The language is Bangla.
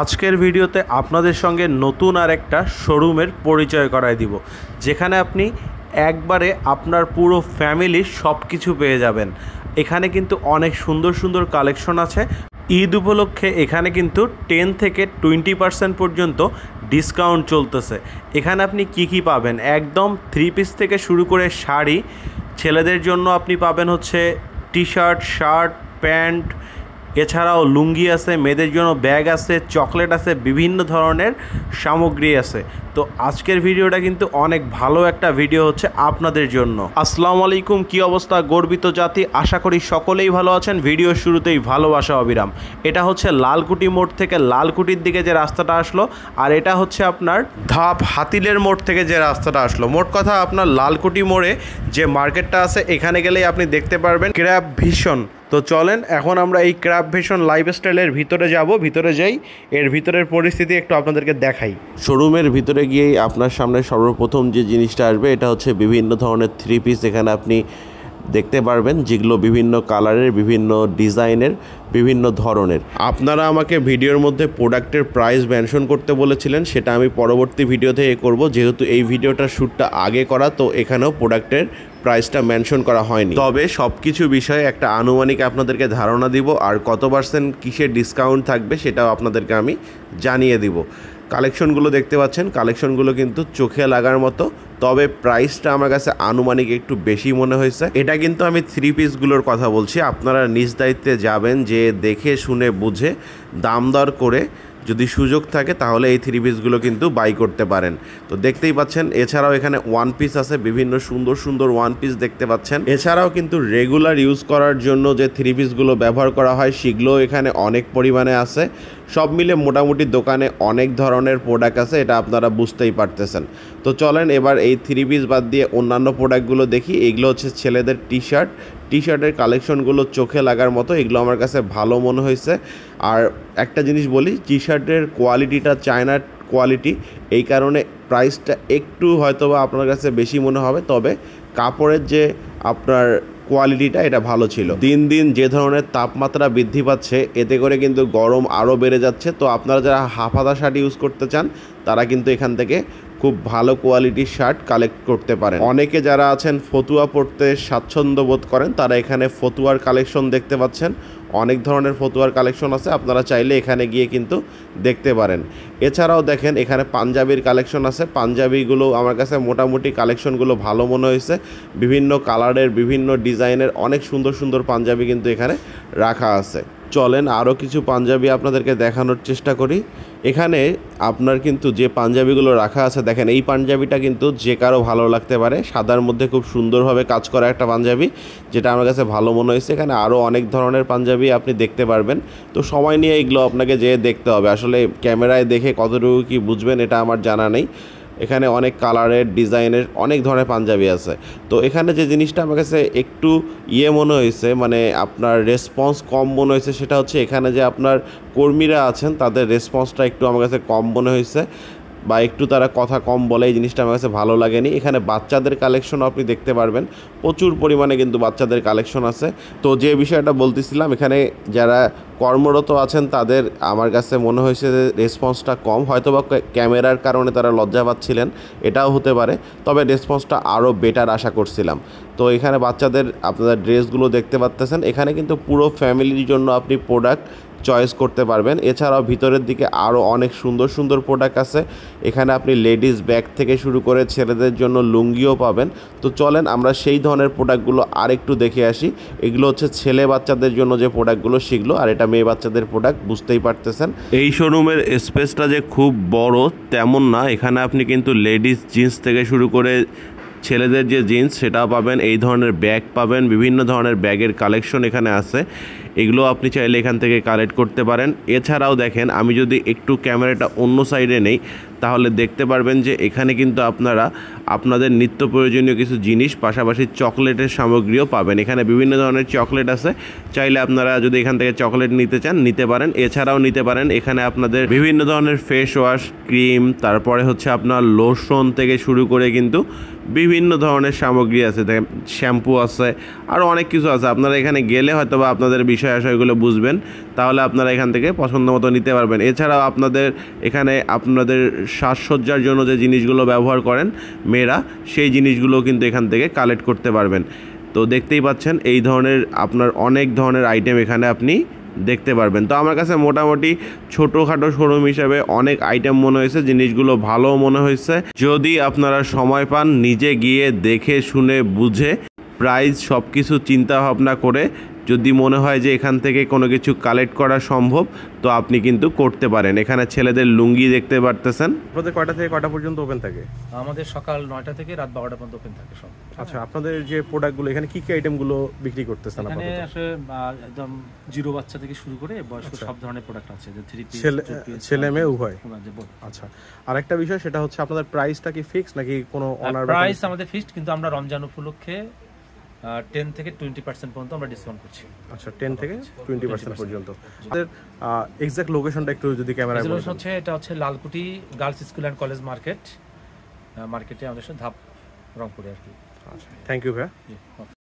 আজকের ভিডিওতে আপনাদের সঙ্গে নতুন আর একটা শোরুমের পরিচয় করায় দিব যেখানে আপনি একবারে আপনার পুরো ফ্যামিলির সব কিছু পেয়ে যাবেন এখানে কিন্তু অনেক সুন্দর সুন্দর কালেকশন আছে ঈদ উপলক্ষে এখানে কিন্তু টেন থেকে টোয়েন্টি পার্সেন্ট পর্যন্ত ডিসকাউন্ট চলতেছে এখানে আপনি কি কি পাবেন একদম থ্রি পিস থেকে শুরু করে শাড়ি ছেলেদের জন্য আপনি পাবেন হচ্ছে টি শার্ট শার্ট প্যান্ট এছাড়াও লুঙ্গি আছে মেয়েদের জন্য ব্যাগ আছে চকলেট আছে বিভিন্ন ধরনের সামগ্রী আছে তো আজকের ভিডিওটা কিন্তু অনেক ভালো একটা ভিডিও হচ্ছে আপনাদের জন্য আসসালামু আলাইকুম কি অবস্থা গর্বিত জাতি আশা করি সকলেই ভালো আছেন ভিডিও শুরুতেই ভালোবাসা অবিরাম এটা হচ্ছে লালকুটি মোড় থেকে লালকুটির দিকে যে রাস্তাটা আসলো আর এটা হচ্ছে আপনার ধাপ হাতিলের মোড় থেকে যে রাস্তাটা আসলো মোট কথা আপনার লালকুটি মোড়ে যে মার্কেটটা আছে এখানে গেলেই আপনি দেখতে পারবেন ক্র্যাব ভীষণ তো চলেন এখন আমরা এই ক্রাব ভীষণ লাইফস্টাইলের ভিতরে যাব ভিতরে যাই এর ভিতরের পরিস্থিতি একটু আপনাদেরকে দেখাই শোরুমের ভিতরে গিয়েই আপনার সামনে সর্বপ্রথম যে জিনিসটা আসবে এটা হচ্ছে বিভিন্ন ধরনের থ্রি পিস এখানে আপনি দেখতে পারবেন যেগুলো বিভিন্ন কালারের বিভিন্ন ডিজাইনের বিভিন্ন ধরনের আপনারা আমাকে ভিডিওর মধ্যে প্রোডাক্টের প্রাইস মেনশন করতে বলেছিলেন সেটা আমি পরবর্তী ভিডিও থেকে করব যেহেতু এই ভিডিওটার শ্যুটটা আগে করা তো এখানেও প্রোডাক্টের প্রাইসটা মেনশন করা হয়নি তবে সব কিছু বিষয়ে একটা আনুমানিক আপনাদেরকে ধারণা দিব আর কত পার্সেন্ট কিসের ডিসকাউন্ট থাকবে সেটাও আপনাদেরকে আমি জানিয়ে দিব কালেকশনগুলো দেখতে পাচ্ছেন কালেকশনগুলো কিন্তু চোখে লাগার মতো তবে প্রাইসটা আমার কাছে আনুমানিক একটু বেশি মনে হয়েছে এটা কিন্তু আমি থ্রি পিসগুলোর কথা বলছি আপনারা নিজ দায়িত্বে যাবেন যে দেখে শুনে বুঝে দাম দর করে যদি সুযোগ থাকে তাহলে এই থ্রি পিসগুলো কিন্তু বাই করতে পারেন তো দেখতেই পাচ্ছেন এছাড়াও এখানে ওয়ান পিস আছে বিভিন্ন সুন্দর সুন্দর ওয়ান পিস দেখতে পাচ্ছেন এছাড়াও কিন্তু রেগুলার ইউজ করার জন্য যে থ্রি পিসগুলো ব্যবহার করা হয় সেগুলোও এখানে অনেক পরিমাণে আছে সব মিলে মোটামুটি দোকানে অনেক ধরনের প্রোডাক্ট আছে এটা আপনারা বুঝতেই পারতেছেন তো চলেন এবার এই থ্রি পিস বাদ দিয়ে অন্যান্য প্রোডাক্টগুলো দেখি এগুলো হচ্ছে ছেলেদের টি শার্ট টি শার্টের কালেকশনগুলো চোখে লাগার মতো এগুলো আমার কাছে ভালো মনে হয়েছে আর একটা জিনিস বলি টি শার্টের কোয়ালিটিটা চায়নার কোয়ালিটি এই কারণে প্রাইসটা একটু হয়তো বা আপনার কাছে বেশি মনে হবে তবে কাপড়ের যে আপনার কোয়ালিটিটা এটা ভালো ছিল দিন দিন যে ধরনের তাপমাত্রা বৃদ্ধি পাচ্ছে এতে করে কিন্তু গরম আরও বেড়ে যাচ্ছে তো আপনারা যারা হাফ হাতা শার্ট ইউজ করতে চান তারা কিন্তু এখান থেকে খুব ভালো কোয়ালিটির শার্ট কালেক্ট করতে পারেন অনেকে যারা আছেন ফতুয়া পড়তে স্বাচ্ছন্দ্য বোধ করেন তারা এখানে ফতুয়ার কালেকশন দেখতে পাচ্ছেন অনেক ধরনের ফতুয়ার কালেকশন আছে আপনারা চাইলে এখানে গিয়ে কিন্তু দেখতে পারেন এছাড়াও দেখেন এখানে পাঞ্জাবির কালেকশন আছে পাঞ্জাবিগুলো আমার কাছে মোটামুটি কালেকশনগুলো ভালো মনে হয়েছে বিভিন্ন কালারের বিভিন্ন ডিজাইনের অনেক সুন্দর সুন্দর পাঞ্জাবি কিন্তু এখানে রাখা আছে চলেন আরও কিছু পাঞ্জাবি আপনাদেরকে দেখানোর চেষ্টা করি এখানে আপনার কিন্তু যে পাঞ্জাবিগুলো রাখা আছে দেখেন এই পাঞ্জাবিটা কিন্তু যে কারো ভালো লাগতে পারে সাদার মধ্যে খুব সুন্দরভাবে কাজ করা একটা পাঞ্জাবি যেটা আমার কাছে ভালো মনে হয়েছে এখানে আরও অনেক ধরনের পাঞ্জাবি আপনি দেখতে পারবেন তো সময় নিয়ে এগুলো আপনাকে যেয়ে দেখতে হবে আসলে ক্যামেরায় দেখে কতটুকু কি বুঝবেন এটা আমার জানা নেই এখানে অনেক কালারের ডিজাইনের অনেক ধরনের পাঞ্জাবি আছে তো এখানে যে জিনিসটা আমার কাছে একটু ইয়ে মনে হয়েছে মানে আপনার রেসপন্স কম মনে হয়েছে সেটা হচ্ছে এখানে যে আপনার কর্মীরা আছেন তাদের রেসপন্সটা একটু আমার কাছে কম মনে হয়েছে বা একটু তারা কথা কম বলে এই জিনিসটা আমার কাছে ভালো লাগেনি এখানে বাচ্চাদের কালেকশন আপনি দেখতে পারবেন প্রচুর পরিমাণে কিন্তু বাচ্চাদের কালেকশন আছে তো যে বিষয়টা বলতেছিলাম এখানে যারা কর্মরত আছেন তাদের আমার কাছে মনে হয়েছে যে রেসপন্সটা কম হয়তো বা ক্যামেরার কারণে তারা লজ্জা পাচ্ছিলেন এটাও হতে পারে তবে রেসপন্সটা আরও বেটার আশা করছিলাম তো এখানে বাচ্চাদের আপনারা ড্রেসগুলো দেখতে পাচ্তেছেন এখানে কিন্তু পুরো ফ্যামিলির জন্য আপনি প্রোডাক্ট চয়েস করতে পারবেন এছাড়াও ভিতরের দিকে আরও অনেক সুন্দর সুন্দর প্রোডাক্ট আছে এখানে আপনি লেডিস ব্যাগ থেকে শুরু করে ছেলেদের জন্য লুঙ্গিও পাবেন তো চলেন আমরা সেই ধরনের প্রোডাক্টগুলো আরেকটু দেখে আসি এগুলো হচ্ছে ছেলে বাচ্চাদের জন্য যে প্রোডাক্টগুলো শিখলো আর এটা মেয়ে বাচ্চাদের প্রোডাক্ট বুঝতেই পারতেছেন এই শোরুমের স্পেসটা যে খুব বড় তেমন না এখানে আপনি কিন্তু লেডিস জিন্স থেকে শুরু করে ছেলেদের যে জিন্স সেটাও পাবেন এই ধরনের ব্যাগ পাবেন বিভিন্ন ধরনের ব্যাগের কালেকশন এখানে আছে এগুলো আপনি চাইলে এখান থেকে কালেক্ট করতে পারেন এছাড়াও দেখেন আমি যদি একটু ক্যামেরাটা অন্য সাইডে নেই তাহলে দেখতে পারবেন যে এখানে কিন্তু আপনারা আপনাদের নিত্য প্রয়োজনীয় কিছু জিনিস পাশাপাশি চকলেটের সামগ্রীও পাবেন এখানে বিভিন্ন ধরনের চকলেট আছে চাইলে আপনারা যদি এখান থেকে চকলেট নিতে চান নিতে পারেন এছাড়াও নিতে পারেন এখানে আপনাদের বিভিন্ন ধরনের ফেস ওয়াশ ক্রিম তারপরে হচ্ছে আপনার লোশন থেকে শুরু করে কিন্তু বিভিন্ন ধরনের সামগ্রী আছে দেখেন শ্যাম্পু আছে আর অনেক কিছু আছে আপনারা এখানে গেলে হয়তো বা আপনাদের বিষয় আশয়গুলো বুঝবেন তাহলে আপনারা এখান থেকে পছন্দ মতো নিতে পারবেন এছাড়াও আপনাদের এখানে আপনাদের সাজসজ্জার জন্য যে জিনিসগুলো ব্যবহার করেন মেয়েরা সেই জিনিসগুলো কিন্তু এখান থেকে কালেক্ট করতে পারবেন তো দেখতেই পাচ্ছেন এই ধরনের আপনার অনেক ধরনের আইটেম এখানে আপনি দেখতে পারবেন তো আমার কাছে মোটামুটি ছোটোখাটো শোরুম হিসাবে অনেক আইটেম মনে হয়েছে জিনিসগুলো ভালো মনে হয়েছে যদি আপনারা সময় পান নিজে গিয়ে দেখে শুনে বুঝে প্রাইস সব কিছু চিন্তাভাবনা করে যদি মনে হয় যে এখান থেকে কোনো কিছু কালেক্ট করা সম্ভব তো আপনি কিন্তু করতে পারেন এখানে ছেলেদের লুঙ্গি দেখতে পারতেছেন আপনাদের কয়টা থেকে কয়টা পর্যন্ত ওপেন থাকে আমাদের সকাল নয়টা থেকে রাত বারোটা পর্যন্ত ওপেন থাকে সব আচ্ছা আপনাদের যে প্রোডাক্টগুলো এখানে কী কী আইটেমগুলো বিক্রি করতেছেন আপনি আসলে একদম জিরো বাচ্চা থেকে শুরু করে বয়স্ক আচ্ছা। সব ধরনের প্রোডাক্ট আছে যে থ্রি পিস ছেলে মেয়ে উভয় আচ্ছা আর একটা বিষয় সেটা হচ্ছে আপনাদের প্রাইসটা কি ফিক্সড নাকি কোনো অনার প্রাইস আমাদের ফিক্সড কিন্তু আমরা রমজান উপলক্ষে টেন থেকে টোয়েন্টি পার্সেন্ট পর্যন্ত আমরা ডিসকাউন্ট করছি আচ্ছা টেন থেকে টোয়েন্টি পার্সেন্ট পর্যন্ত আমাদের এক্সাক্ট লোকেশনটা একটু যদি ক্যামেরা লোকেশন হচ্ছে এটা হচ্ছে Lalkuti girls school and college market মার্কেটে আমাদের সাথে ধাপ রংপুরে আর কি আচ্ছা থ্যাংক ইউ ভাইয়া